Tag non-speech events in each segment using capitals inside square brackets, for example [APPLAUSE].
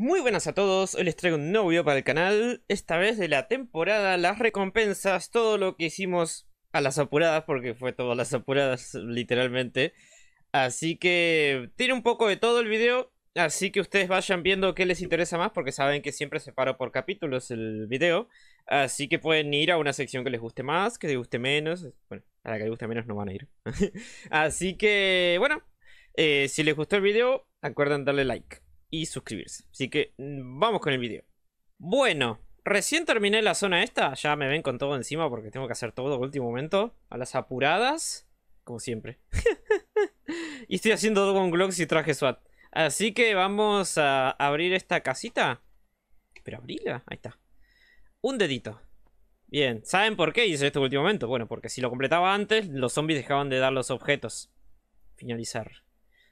Muy buenas a todos, hoy les traigo un nuevo video para el canal, esta vez de la temporada, las recompensas, todo lo que hicimos a las apuradas, porque fue todo a las apuradas, [LAUGHS] literalmente. Así que tiene un poco de todo el video, así que ustedes vayan viendo qué les interesa más, porque saben que siempre separo por capítulos el video. Así que pueden ir a una sección que les guste más, que les guste menos, bueno, a la que les guste menos no van a ir. [LAUGHS] así que, bueno, eh, si les gustó el video, acuerdan darle like y suscribirse. Así que mm, vamos con el video. Bueno, recién terminé la zona esta. Ya me ven con todo encima porque tengo que hacer todo el último momento. A las apuradas, como siempre. [LAUGHS] y estoy haciendo con Glocks y traje SWAT. Así que vamos a abrir esta casita. Pero abrirla, ahí está. Un dedito. Bien, ¿saben por qué hice esto último momento? Bueno, porque si lo completaba antes, los zombies dejaban de dar los objetos. Finalizar.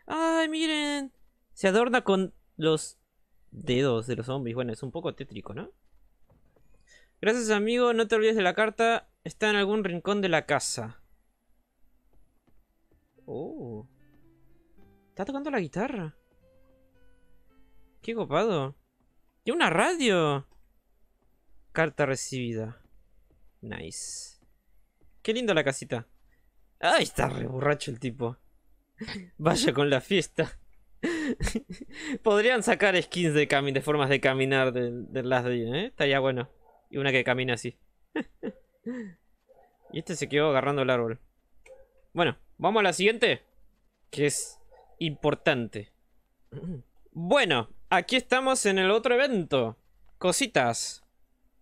¡Ay, miren! Se adorna con los dedos de los zombies. Bueno, es un poco tétrico, ¿no? Gracias, amigo. No te olvides de la carta. Está en algún rincón de la casa. Oh. Está tocando la guitarra. Qué copado. Y una radio. Carta recibida. Nice. Qué linda la casita. ¡Ay, está re borracho el tipo! [LAUGHS] Vaya con la fiesta. [LAUGHS] Podrían sacar skins de, de formas de caminar de las Last Day, ¿eh? Estaría bueno. Y una que camina así. [LAUGHS] y este se quedó agarrando el árbol. Bueno, vamos a la siguiente. Que es importante. Bueno, aquí estamos en el otro evento. Cositas.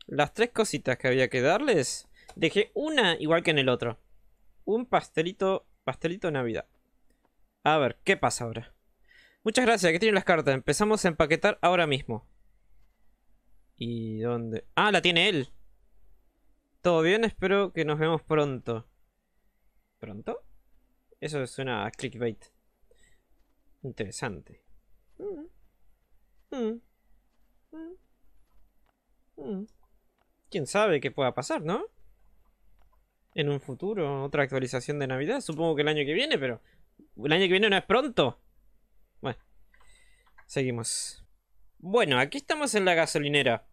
Las tres cositas que había que darles. Dejé una igual que en el otro. Un pastelito, pastelito Navidad. A ver, ¿qué pasa ahora? Muchas gracias, que tienen las cartas. Empezamos a empaquetar ahora mismo. ¿Y dónde? Ah, la tiene él. Todo bien, espero que nos vemos pronto. ¿Pronto? Eso suena a clickbait. Interesante. Mm. Mm. Mm. ¿Quién sabe qué pueda pasar, no? En un futuro, otra actualización de Navidad. Supongo que el año que viene, pero... El año que viene no es pronto. Seguimos. Bueno, aquí estamos en la gasolinera.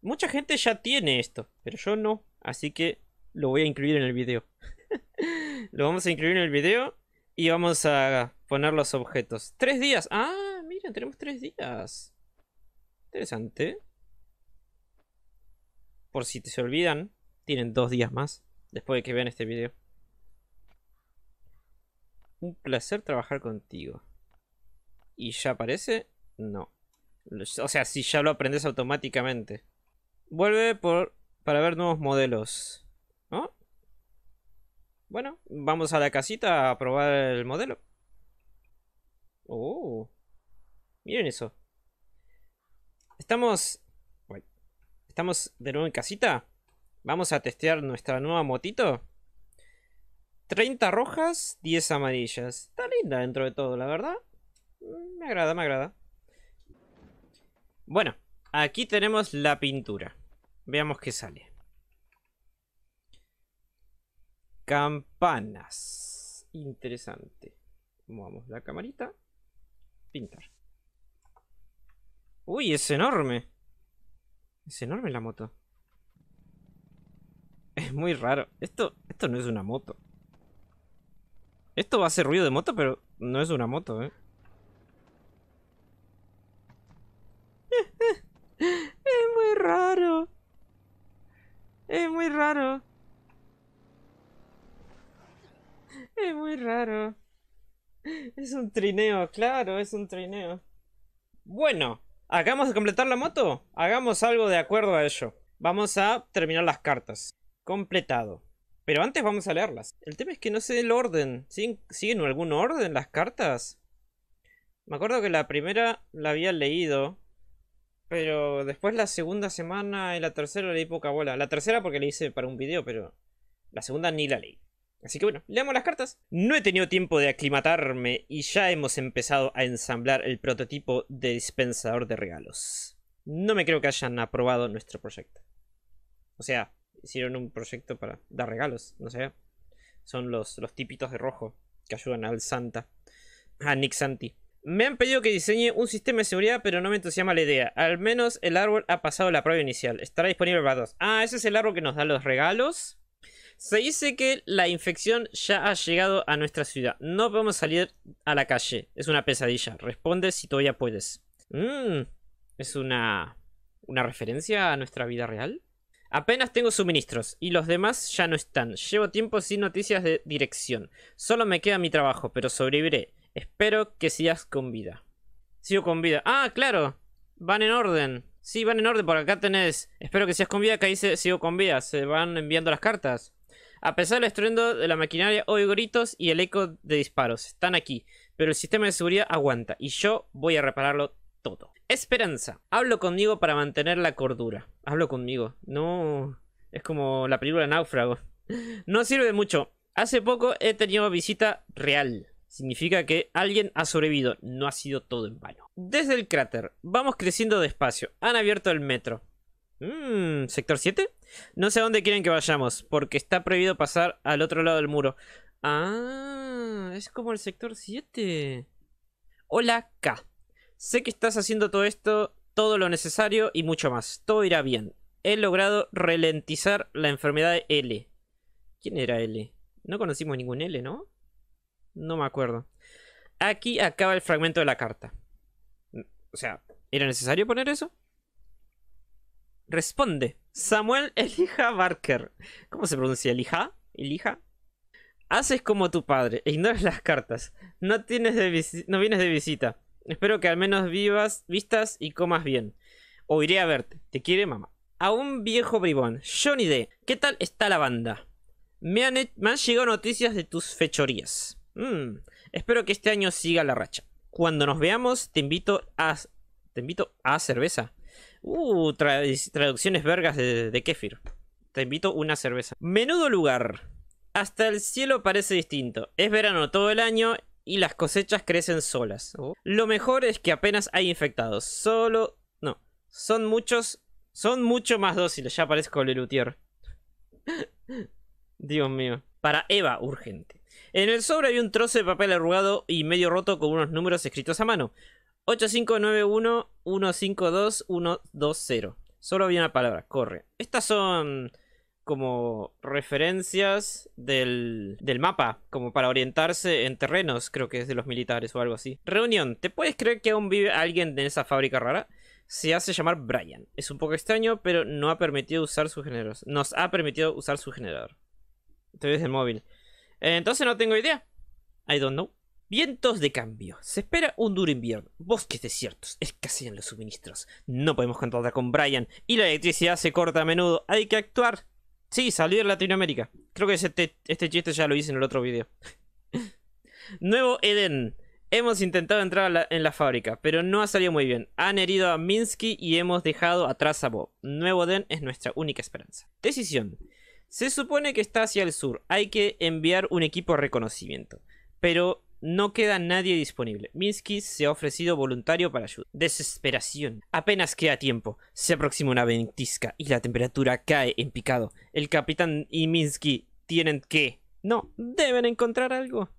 Mucha gente ya tiene esto, pero yo no, así que lo voy a incluir en el video. [LAUGHS] lo vamos a incluir en el video y vamos a poner los objetos. Tres días. Ah, mira, tenemos tres días. Interesante. Por si te se olvidan, tienen dos días más después de que vean este video. Un placer trabajar contigo. Y ya aparece no. O sea, si ya lo aprendes automáticamente. Vuelve por, para ver nuevos modelos. ¿No? Bueno, vamos a la casita a probar el modelo. Oh. Miren eso. Estamos... estamos de nuevo en casita. Vamos a testear nuestra nueva motito. 30 rojas, 10 amarillas. Está linda dentro de todo, la verdad. Mm, me agrada, me agrada. Bueno, aquí tenemos la pintura. Veamos qué sale. Campanas. Interesante. Movamos la camarita. Pintar. Uy, es enorme. Es enorme la moto. Es muy raro. Esto, esto no es una moto. Esto va a hacer ruido de moto, pero no es una moto, ¿eh? Es muy raro. Es muy raro. Es un trineo, claro, es un trineo. Bueno, hagamos de completar la moto. Hagamos algo de acuerdo a ello. Vamos a terminar las cartas. Completado. Pero antes vamos a leerlas. El tema es que no sé el orden. ¿Siguen algún orden las cartas? Me acuerdo que la primera la había leído. Pero después la segunda semana y la tercera leí poca bola. La tercera porque la hice para un video, pero la segunda ni la leí. Así que bueno, leamos las cartas. No he tenido tiempo de aclimatarme y ya hemos empezado a ensamblar el prototipo de dispensador de regalos. No me creo que hayan aprobado nuestro proyecto. O sea, hicieron un proyecto para dar regalos, no sé. Son los, los tipitos de rojo que ayudan al Santa, a Nick Santi. Me han pedido que diseñe un sistema de seguridad, pero no me entusiasma la idea. Al menos el árbol ha pasado la prueba inicial. Estará disponible para dos. Ah, ese es el árbol que nos da los regalos. Se dice que la infección ya ha llegado a nuestra ciudad. No podemos salir a la calle. Es una pesadilla. Responde si todavía puedes. Mmm. Es una... Una referencia a nuestra vida real. Apenas tengo suministros y los demás ya no están. Llevo tiempo sin noticias de dirección. Solo me queda mi trabajo, pero sobreviviré. Espero que sigas con vida. Sigo con vida. Ah, claro. Van en orden. Sí, van en orden. Por acá tenés. Espero que sigas con vida. Acá dice sigo con vida. Se van enviando las cartas. A pesar del estruendo de la maquinaria, oigo gritos y el eco de disparos. Están aquí. Pero el sistema de seguridad aguanta. Y yo voy a repararlo todo. Esperanza. Hablo conmigo para mantener la cordura. Hablo conmigo. No. Es como la película Náufrago. [LAUGHS] No sirve de mucho. Hace poco he tenido visita real. Significa que alguien ha sobrevivido, no ha sido todo en vano. Desde el cráter, vamos creciendo despacio. Han abierto el metro. Mmm, ¿sector 7? No sé a dónde quieren que vayamos, porque está prohibido pasar al otro lado del muro. Ah, es como el sector 7. Hola, K. Sé que estás haciendo todo esto, todo lo necesario y mucho más. Todo irá bien. He logrado ralentizar la enfermedad de L. ¿Quién era L? No conocimos ningún L, ¿no? No me acuerdo. Aquí acaba el fragmento de la carta. O sea, ¿era necesario poner eso? Responde. Samuel Elija Barker. ¿Cómo se pronuncia? ¿Elija? ¿Elija? Haces como tu padre, ignores las cartas. No, tienes de no vienes de visita. Espero que al menos vivas, vistas y comas bien. O iré a verte. Te quiere mamá. A un viejo bribón, Johnny D. ¿Qué tal está la banda? me han llegado noticias de tus fechorías. Mm, espero que este año siga la racha. Cuando nos veamos, te invito a, te invito a cerveza. Uh, traducciones vergas de, Kefir. Te invito una cerveza. Menudo lugar. Hasta el cielo parece distinto. Es verano todo el año y las cosechas crecen solas. Oh. Lo mejor es que apenas hay infectados. Solo... No. Son muchos... Son mucho más dóciles. Ya parezco Lelutier. [LAUGHS] Dios mío. Para Eva, urgente. En el sobre hay un trozo de papel arrugado y medio roto con unos números escritos a mano. 8591 152 Solo había una palabra, corre. Estas son como referencias del, del, mapa, como para orientarse en terrenos, creo que es de los militares o algo así. Reunión, ¿te puedes creer que aún vive alguien en esa fábrica rara? Se hace llamar Brian. Es un poco extraño, pero no ha permitido usar su Nos ha permitido usar su generador. Te ves el móvil. Entonces no tengo idea. I don't know. Vientos de cambio. Se espera un duro invierno. Bosques desiertos. Escasean los suministros. No podemos contar con Brian. Y la electricidad se corta a menudo. Hay que actuar. Sí, salir de Latinoamérica. Creo que este, este chiste ya lo hice en el otro video. [LAUGHS] Nuevo Eden. Hemos intentado entrar en la fábrica, pero no ha salido muy bien. Han herido a Minsky y hemos dejado atrás a Bob. Nuevo Eden es nuestra única esperanza. Decisión. Se supone que está hacia el sur. Hay que enviar un equipo de reconocimiento. Pero no queda nadie disponible. Minsky se ha ofrecido voluntario para ayudar. Desesperación. Apenas queda tiempo. Se aproxima una ventisca y la temperatura cae en picado. El capitán y Minsky tienen que... No, deben encontrar algo.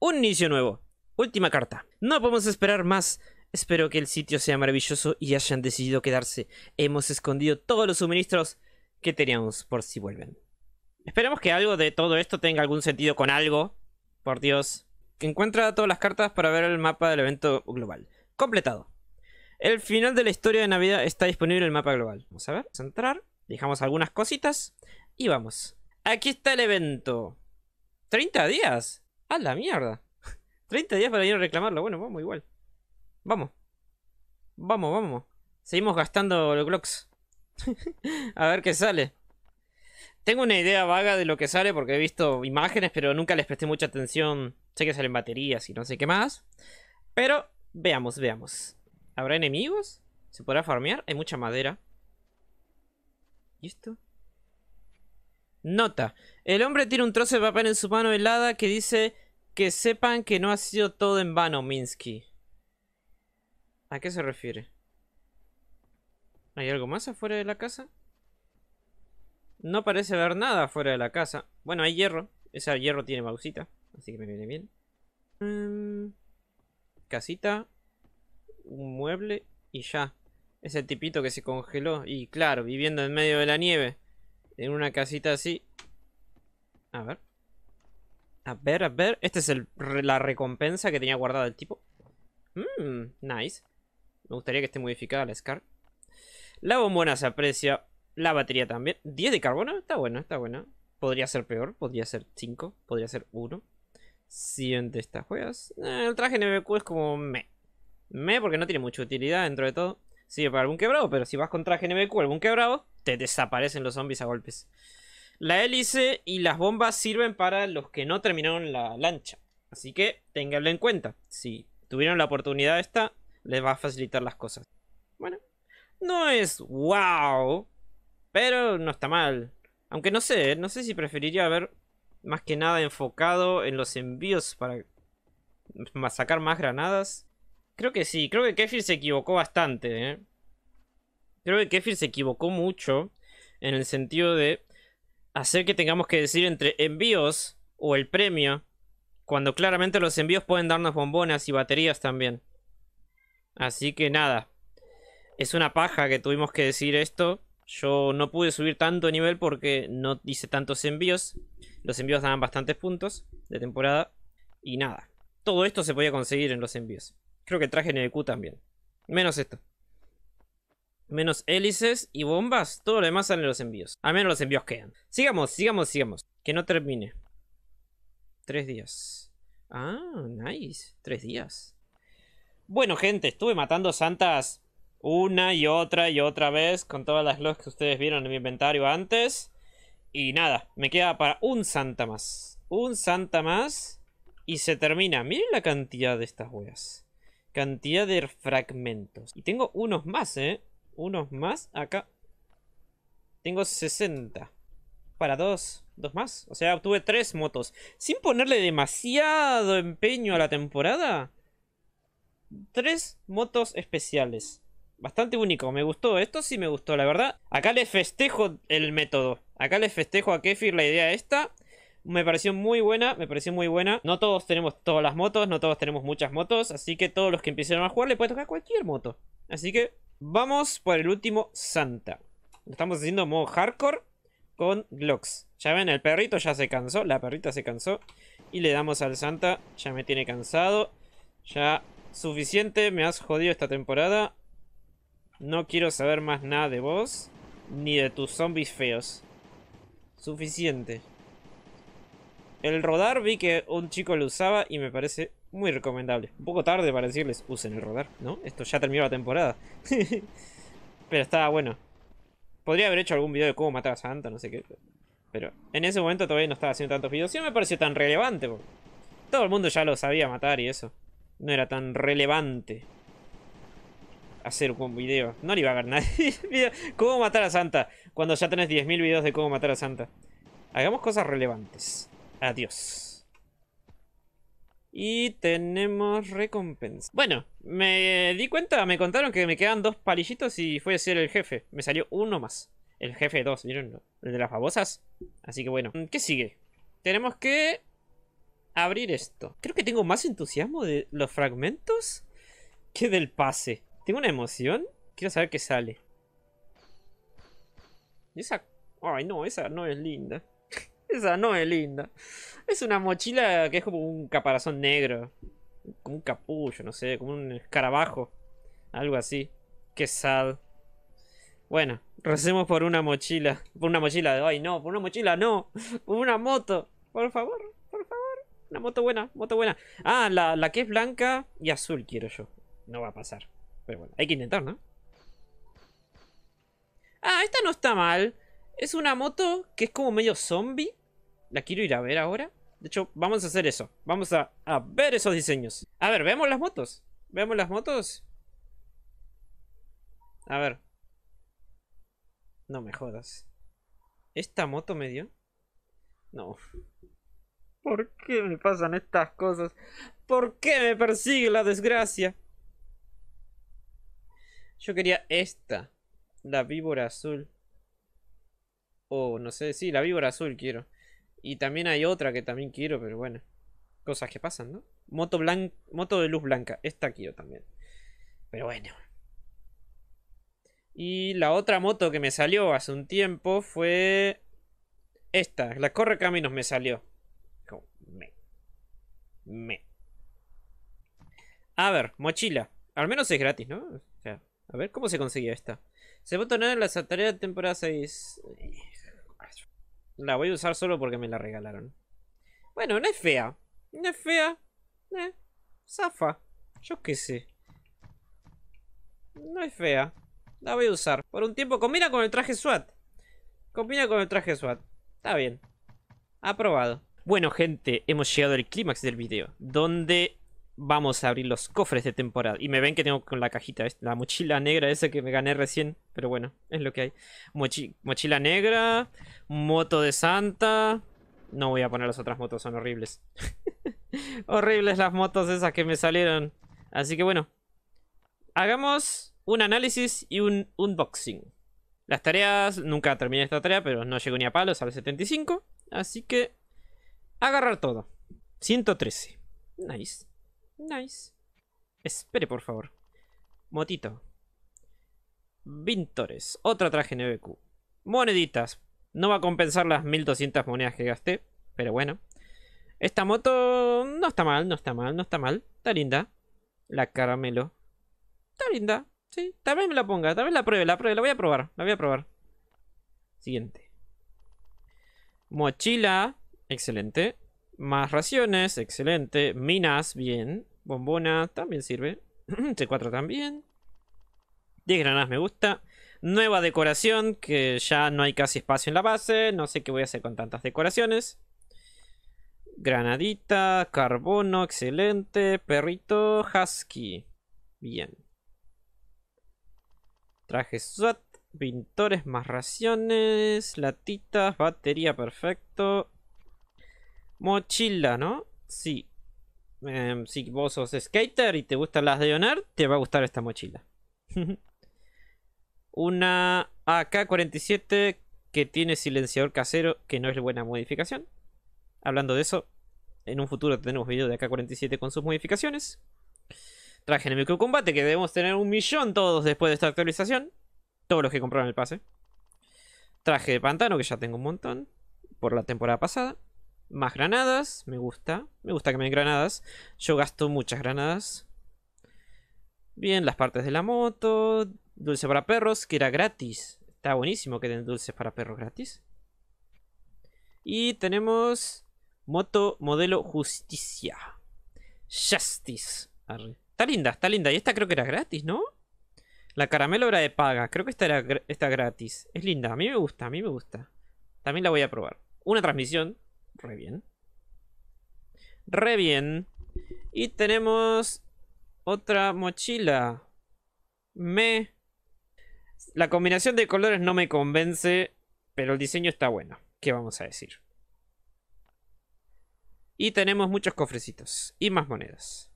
Un inicio nuevo. Última carta. No podemos esperar más. Espero que el sitio sea maravilloso y hayan decidido quedarse. Hemos escondido todos los suministros ¿Qué teníamos por si vuelven. Esperamos que algo de todo esto tenga algún sentido con algo. Por Dios. Encuentra todas las cartas para ver el mapa del evento global. Completado. El final de la historia de Navidad está disponible en el mapa global. Vamos a ver, vamos a entrar. Dejamos algunas cositas. Y vamos. Aquí está el evento. 30 días. A la mierda. 30 [LAUGHS] días para ir a reclamarlo. Bueno, vamos igual. Vamos. Vamos, vamos. Seguimos gastando los Glocks. [LAUGHS] a ver qué sale. Tengo una idea vaga de lo que sale porque he visto imágenes, pero nunca les presté mucha atención. Sé que salen baterías y no sé qué más. Pero veamos, veamos. ¿Habrá enemigos? ¿Se podrá farmear? Hay mucha madera. ¿Y esto? Nota. El hombre tiene un trozo de papel en su mano helada que dice que sepan que no ha sido todo en vano, Minsky. ¿A qué se refiere? ¿Hay algo más afuera de la casa? No parece haber nada afuera de la casa. Bueno, hay hierro. Ese hierro tiene mausita. Así que me viene bien. Em, casita. Un mueble. Y ya. Ese tipito que se congeló. Y claro, viviendo en medio de la nieve. En una casita así. A ver. A ver, a ver. Esta es la recompensa que tenía guardada el tipo. Mmm, nice. Me gustaría que esté modificada la Scar. La bombona se aprecia. La batería también. 10 de carbono. Está bueno, está bueno. Podría ser peor. Podría ser 5. Podría ser 1. Siguiente estas juegas. Eh, el traje NBQ es como me. Me porque no tiene mucha utilidad dentro de todo. Sirve para algún quebrado, pero si vas con traje NBQ algún quebrado, te desaparecen los zombies a golpes. La hélice y las bombas sirven para los que no terminaron la lancha. Así que ténganlo en cuenta. Si tuvieron la oportunidad esta, les va a facilitar las cosas. Bueno, no es wow, pero no está mal. Aunque no sé, no sé si preferiría haber más que nada enfocado en los envíos para sacar más granadas. Creo que sí, creo que Kefir se equivocó bastante. ¿eh? Creo que Kefir se equivocó mucho en el sentido de hacer que tengamos que decir entre envíos o el premio, cuando claramente los envíos pueden darnos bombonas y baterías también. Así que nada, es una paja que tuvimos que decir esto. Yo no pude subir tanto nivel porque no hice tantos envíos. Los envíos daban bastantes puntos de temporada. Y nada. Todo esto se podía conseguir en los envíos. Creo que traje en el Q también. Menos esto. Menos hélices y bombas. Todo lo demás sale en los envíos. Al menos los envíos quedan. Sigamos, sigamos, sigamos. Que no termine. Tres días. Ah, nice. Tres días. Bueno, gente, estuve matando santas una y otra y otra vez con todas las logs que ustedes vieron en mi inventario antes. Y nada, me queda para un santa más. Un santa más y se termina. Miren la cantidad de estas weas. Cantidad de fragmentos. Y tengo unos más, ¿eh? Unos más acá. Tengo 60. Para dos. Dos más. O sea, obtuve tres motos. Sin ponerle demasiado empeño a la temporada. Tres motos especiales. Bastante único, me gustó. Esto sí me gustó, la verdad. Acá les festejo el método. Acá les festejo a Kefir la idea esta. Me pareció muy buena, me pareció muy buena. No todos tenemos todas las motos, no todos tenemos muchas motos. Así que todos los que empiecen a jugar le puede tocar cualquier moto. Así que vamos por el último Santa. estamos haciendo modo hardcore con Glocks. Ya ven, el perrito ya se cansó, la perrita se cansó. Y le damos al Santa, ya me tiene cansado. Ya suficiente, me has jodido esta temporada. No quiero saber más nada de vos, ni de tus zombies feos. Suficiente. El rodar vi que un chico lo usaba y me parece muy recomendable. Un poco tarde para decirles, usen el rodar, ¿no? Esto ya terminó la temporada. [LAUGHS] pero estaba bueno. Podría haber hecho algún video de cómo matar a Santa, no sé qué. Pero en ese momento todavía no estaba haciendo tantos videos y no me pareció tan relevante. Todo el mundo ya lo sabía matar y eso. No era tan relevante hacer un video. No le iba a ver nadie. [LAUGHS] ¿Cómo matar a Santa? Cuando ya tenés 10.000 videos de cómo matar a Santa. Hagamos cosas relevantes. Adiós. Y tenemos recompensa. Bueno, me di cuenta, me contaron que me quedan dos palillitos y fue a ser el jefe. Me salió uno más. El jefe 2, ¿vieron? El de las babosas. Así que bueno. ¿Qué sigue? Tenemos que abrir esto. Creo que tengo más entusiasmo de los fragmentos que del pase. Tengo una emoción. Quiero saber qué sale. esa... Ay, no, esa no es linda. [LAUGHS] esa no es linda. Es una mochila que es como un caparazón negro. Como un capullo, no sé. Como un escarabajo. Algo así. Qué sad. Bueno, recemos por una mochila. Por una mochila de... Ay, no, por una mochila no. Por una moto. Por favor, por favor. Una moto buena, moto buena. Ah, la que es blanca y azul quiero yo. No va a pasar. Pero bueno, hay que intentar, ¿no? Ah, esta no está mal. Es una moto que es como medio zombie. La quiero ir a ver ahora. De hecho, vamos a hacer eso. Vamos a, ver esos diseños. A ver, vemos las motos. Veamos las motos. A ver. No me jodas. ¿Esta moto medio No. ¿Por qué me pasan estas cosas? ¿Por qué me persigue la desgracia? Yo quería esta. La víbora azul. O oh, no sé, sí, la víbora azul quiero. Y también hay otra que también quiero, pero bueno. Cosas que pasan, ¿no? Moto, Moto de luz blanca. Esta quiero también. Pero bueno. Y la otra moto que me salió hace un tiempo fue... Esta, la corre caminos me salió. me. Me. A ver, mochila. Al menos es gratis, ¿no? A ver cómo se conseguía esta. Se va nada la tarea de temporada 6. La voy a usar solo porque me la regalaron. Bueno, no es fea. No es fea. Eh, zafa. Yo qué sé. No es fea. La voy a usar. Por un tiempo combina con el traje SWAT. Combina con el traje SWAT. Está bien. Aprobado. Bueno, gente, hemos llegado al clímax del video. Donde vamos a abrir los cofres de temporada. Y me ven que tengo con la cajita, la mochila negra esa que me gané recién. Pero bueno, es lo que hay. mochila negra, moto de Santa. No voy a poner las otras motos, son horribles. [LAUGHS] horribles las motos esas que me salieron. Así que bueno, hagamos un análisis y un unboxing. Las tareas, nunca terminé esta tarea, pero no llego ni a palos al 75. Así que, agarrar todo. 113. Nice. Nice. Espere, por favor. Motito. Vintores. Otra traje NBQ. Moneditas. No va a compensar las 1200 monedas que gasté. Pero bueno. Esta moto no está mal, no está mal, no está mal. Está linda. La caramelo. Está linda. Sí, tal vez me la ponga. Tal vez la pruebe, la pruebe. La voy a probar, la voy a probar. Siguiente. Mochila. Excelente. Más raciones, excelente. Minas, bien. Bombona, también sirve. C4 [CLEARS THROAT] también. 10 granadas me gusta. Nueva decoración, que ya no hay casi espacio en la base. No sé qué voy a hacer con tantas decoraciones. Granadita, carbono, excelente. Perrito, husky. Bien. Traje SWAT, pintores más raciones, latitas, batería, perfecto. Mochila, ¿no? Sí. Em, si vos sos skater y te gustan las de Leonard, te va a gustar esta mochila. [LAUGHS] Una AK-47 que tiene silenciador casero, que no es buena modificación. Hablando de eso, en un futuro tenemos videos de AK-47 con sus modificaciones. Traje en el combate que debemos tener un millón todos después de esta actualización. Todos los que compraron el pase. Traje de pantano, que ya tengo un montón. Por la temporada pasada. Más granadas, me gusta. Me gusta que me den granadas. Yo gasto muchas granadas. Bien, las partes de la moto. Dulce para perros, que era gratis. Está buenísimo que den dulces para perros gratis. Y tenemos moto modelo justicia. Justice. Está linda, está linda. Y esta creo que era gratis, ¿no? La caramelo era de paga. Creo que esta era gratis. Es linda. A mí me gusta, a mí me gusta. También la voy a probar. Una transmisión Re bien. Re bien. Y tenemos otra mochila. Me... La combinación de colores no me convence, pero el diseño está bueno. ¿Qué vamos a decir? Y tenemos muchos cofrecitos. Y más monedas.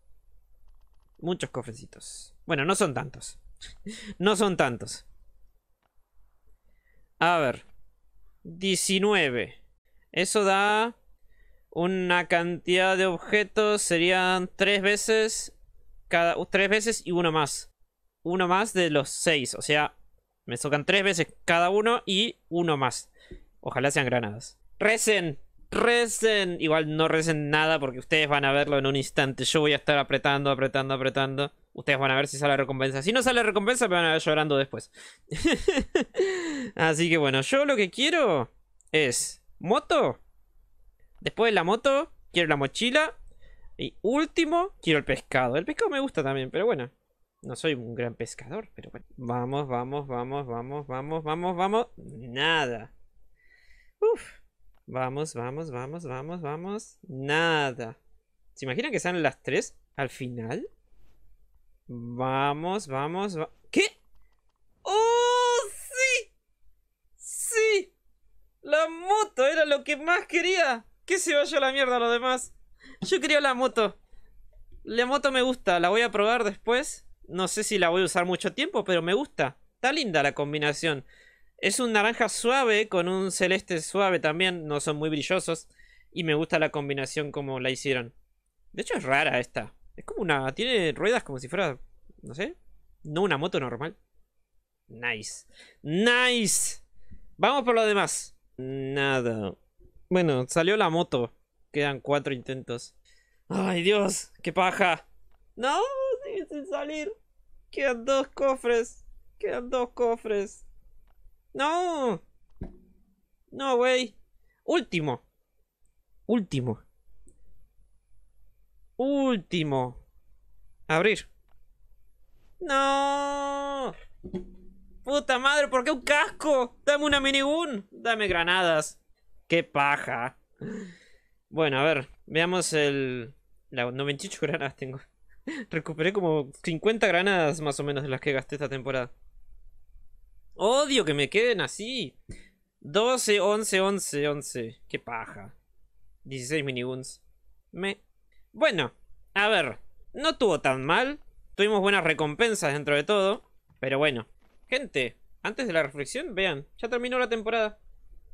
Muchos cofrecitos. Bueno, no son tantos. [LAUGHS] no son tantos. A ver. 19. Eso da una cantidad de objetos, serían tres veces, cada, tres veces y uno más. Uno más de los seis, o sea, me tocan tres veces cada uno y uno más. Ojalá sean granadas. Recen, recen. Igual no recen nada porque ustedes van a verlo en un instante. Yo voy a estar apretando, apretando, apretando. Ustedes van a ver si sale la recompensa. Si no sale recompensa, me van a ver llorando después. [LAUGHS] Así que bueno, yo lo que quiero es moto. Después de la moto, quiero la mochila. Y último, quiero el pescado. El pescado me gusta también, pero bueno. No soy un gran pescador, pero bueno. Vamos, vamos, vamos, vamos, vamos, vamos, vamos. Nada. Uf. Vamos, vamos, vamos, vamos, vamos. Nada. ¿Se imaginan que sean las tres al final? Vamos, vamos, ¿Qué? que más quería. Que se vaya la mierda Lo demás. Yo quería la moto. La moto me gusta, la voy a probar después. No sé si la voy a usar mucho tiempo, pero me gusta. Está linda la combinación. Es un naranja suave con un celeste suave también. No son muy brillosos. Y me gusta la combinación como la hicieron. De hecho es rara esta. Es como una... Tiene ruedas como si fuera... No sé. No una moto normal. Nice. Nice. Vamos por lo demás. Nada. Bueno, salió la moto. Quedan cuatro intentos. ¡Ay, Dios! ¡Qué paja! ¡No! Sigue sin salir. Quedan dos cofres. Quedan dos cofres. ¡No! No, güey. Último. Último. Último. Abrir. ¡No! ¡Puta madre! ¿Por qué un casco? ¡Dame una mini minigun! ¡Dame granadas! Qué paja. Bueno, a ver, veamos el... La 98 granadas tengo. [LAUGHS] Recuperé como 50 granadas más o menos de las que gasté esta temporada. Odio que me queden así. 12, 11, 11, 11. Qué paja. 16 miniguns. Me... Bueno, a ver. No tuvo tan mal. Tuvimos buenas recompensas dentro de todo. Pero bueno. Gente, antes de la reflexión, vean. Ya terminó la temporada.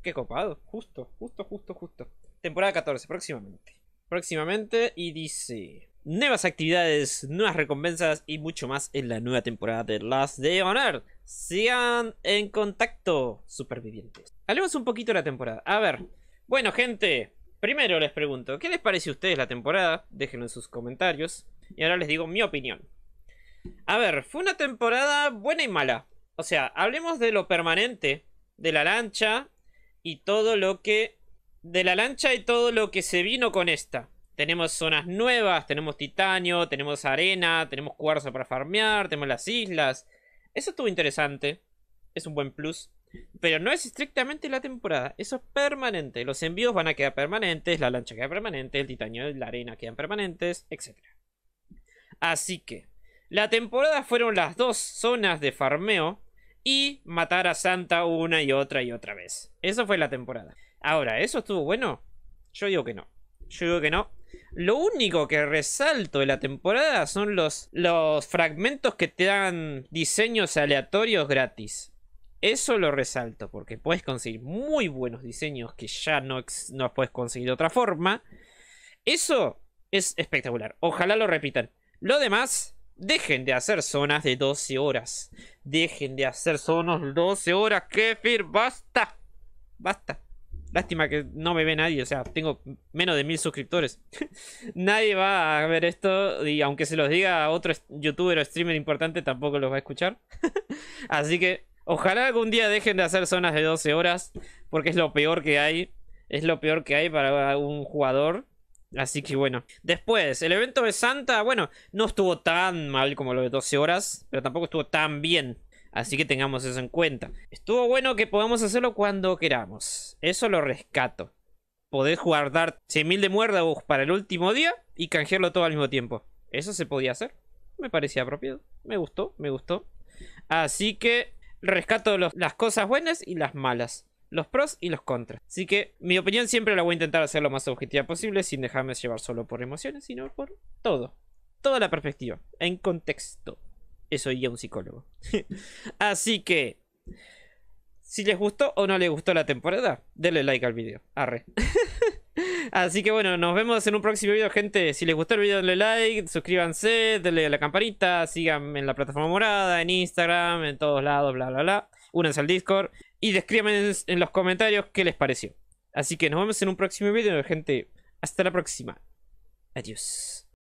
Qué copado. Justo, justo, justo, justo. Temporada 14, próximamente. Próximamente y dice... Nuevas actividades, nuevas recompensas y mucho más en la nueva temporada de Last Day on Earth. Sigan en contacto, supervivientes. Hablemos un poquito de la temporada. A ver. Bueno, gente. Primero les pregunto, ¿qué les parece a ustedes la temporada? Déjenlo en sus comentarios. Y ahora les digo mi opinión. A ver, fue una temporada buena y mala. O sea, hablemos de lo permanente, de la lancha y todo lo que... De la lancha y todo lo que se vino con esta. Tenemos zonas nuevas, tenemos titanio, tenemos arena, tenemos cuarzo para farmear, tenemos las islas. Eso estuvo interesante. Es un buen plus. Pero no es estrictamente la temporada, eso es permanente. Los envíos van a quedar permanentes, la lancha queda permanente, el titanio y la arena quedan permanentes, etc. Así que, la temporada fueron las dos zonas de farmeo y matar a Santa una y otra y otra vez. Eso fue la temporada. Ahora, ¿eso estuvo bueno? Yo digo que no. Yo digo que no. Lo único que resalto de la temporada son los, los fragmentos que te dan diseños aleatorios gratis. Eso lo resalto porque puedes conseguir muy buenos diseños que ya no, no puedes conseguir de otra forma. Eso es espectacular. Ojalá lo repitan. Lo demás, Dejen de hacer zonas de 12 horas. Dejen de hacer zonas 12 horas. Kefir, basta. Basta. Lástima que no me ve nadie, o sea, tengo menos de mil suscriptores. [LAUGHS] nadie va a ver esto y aunque se los diga a otro youtuber o streamer importante, tampoco los va a escuchar. [LAUGHS] Así que ojalá algún día dejen de hacer zonas de 12 horas, porque es lo peor que hay. Es lo peor que hay para un jugador Así que bueno. Después, el evento de Santa, bueno, no estuvo tan mal como lo de 12 horas, pero tampoco estuvo tan bien. Así que tengamos eso en cuenta. Estuvo bueno que podamos hacerlo cuando queramos. Eso lo rescato. Poder guardar 100.000 de muerda para el último día y canjearlo todo al mismo tiempo. Eso se podía hacer. Me parecía apropiado. Me gustó, me gustó. Así que rescato las cosas buenas y las malas los pros y los contras. Así que mi opinión siempre la voy a intentar hacer lo más objetiva posible sin dejarme llevar solo por emociones, sino por todo. Toda la perspectiva, en contexto. Eso ya un psicólogo. [LAUGHS] Así que, si les gustó o no les gustó la temporada, denle like al video. Arre. [LAUGHS] Así que bueno, nos vemos en un próximo video, gente. Si les gustó el video, denle like, suscríbanse, denle la campanita, síganme en la plataforma morada, en Instagram, en todos lados, bla, bla, bla. Únanse al Discord. Y descríbanme en los comentarios qué les pareció. Así que nos vemos en un próximo video, gente. Hasta la próxima. Adiós.